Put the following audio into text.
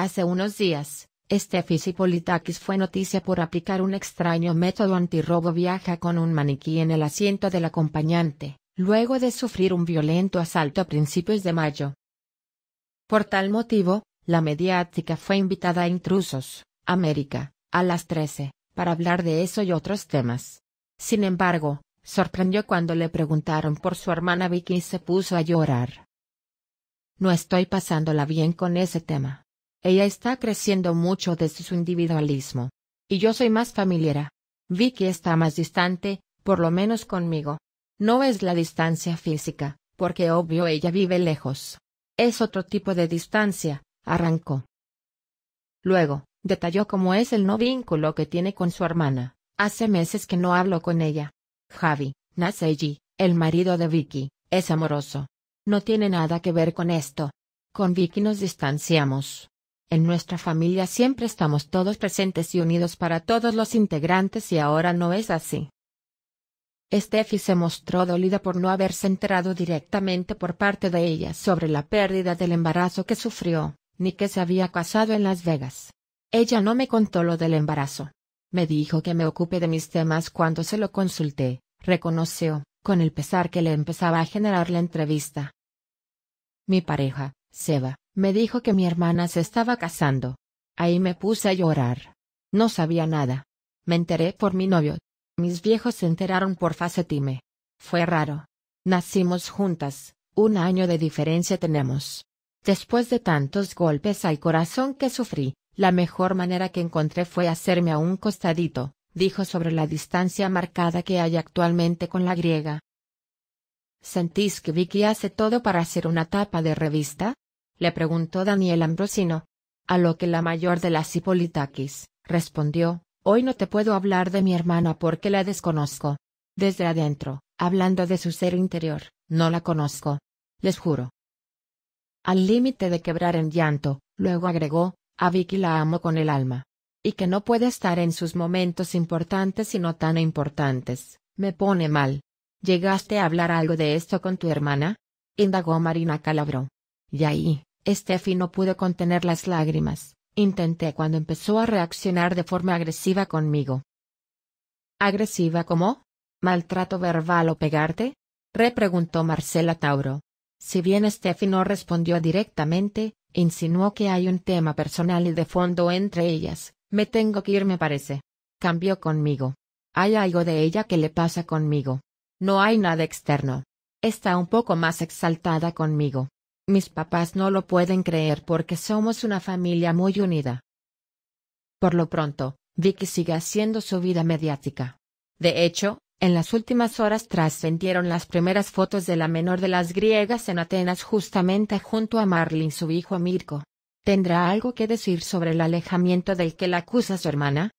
Hace unos días, Steffi Politakis fue noticia por aplicar un extraño método antirrobo viaja con un maniquí en el asiento del acompañante, luego de sufrir un violento asalto a principios de mayo. Por tal motivo, la mediática fue invitada a Intrusos, América, a las 13, para hablar de eso y otros temas. Sin embargo, sorprendió cuando le preguntaron por su hermana Vicky y se puso a llorar. No estoy pasándola bien con ese tema. Ella está creciendo mucho desde su individualismo. Y yo soy más familiar. Vicky está más distante, por lo menos conmigo. No es la distancia física, porque obvio ella vive lejos. Es otro tipo de distancia, arrancó. Luego, detalló cómo es el no vínculo que tiene con su hermana. Hace meses que no hablo con ella. Javi, allí, el marido de Vicky, es amoroso. No tiene nada que ver con esto. Con Vicky nos distanciamos. En nuestra familia siempre estamos todos presentes y unidos para todos los integrantes y ahora no es así. Steffi se mostró dolida por no haberse enterado directamente por parte de ella sobre la pérdida del embarazo que sufrió, ni que se había casado en Las Vegas. Ella no me contó lo del embarazo. Me dijo que me ocupe de mis temas cuando se lo consulté, reconoció, con el pesar que le empezaba a generar la entrevista. Mi pareja, Seba, me dijo que mi hermana se estaba casando. Ahí me puse a llorar. No sabía nada. Me enteré por mi novio. Mis viejos se enteraron por Facetime. Fue raro. Nacimos juntas, un año de diferencia tenemos. Después de tantos golpes al corazón que sufrí, la mejor manera que encontré fue hacerme a un costadito, dijo sobre la distancia marcada que hay actualmente con la griega. ¿Sentís que Vicky hace todo para hacer una tapa de revista? le preguntó Daniel Ambrosino. A lo que la mayor de las hipolitaquis, respondió, hoy no te puedo hablar de mi hermana porque la desconozco. Desde adentro, hablando de su ser interior, no la conozco. Les juro. Al límite de quebrar en llanto, luego agregó, a Vicky la amo con el alma. Y que no puede estar en sus momentos importantes y no tan importantes, me pone mal. ¿Llegaste a hablar algo de esto con tu hermana? indagó Marina Calabro. Y ahí, Steffi no pudo contener las lágrimas, intenté cuando empezó a reaccionar de forma agresiva conmigo. ¿Agresiva como? ¿Maltrato verbal o pegarte? repreguntó Marcela Tauro. Si bien Steffi no respondió directamente, insinuó que hay un tema personal y de fondo entre ellas. Me tengo que ir, me parece. Cambió conmigo. Hay algo de ella que le pasa conmigo. No hay nada externo. Está un poco más exaltada conmigo. Mis papás no lo pueden creer porque somos una familia muy unida. Por lo pronto, Vicky sigue haciendo su vida mediática. De hecho, en las últimas horas trascendieron las primeras fotos de la menor de las griegas en Atenas justamente junto a Marlin su hijo Mirko. ¿Tendrá algo que decir sobre el alejamiento del que la acusa su hermana?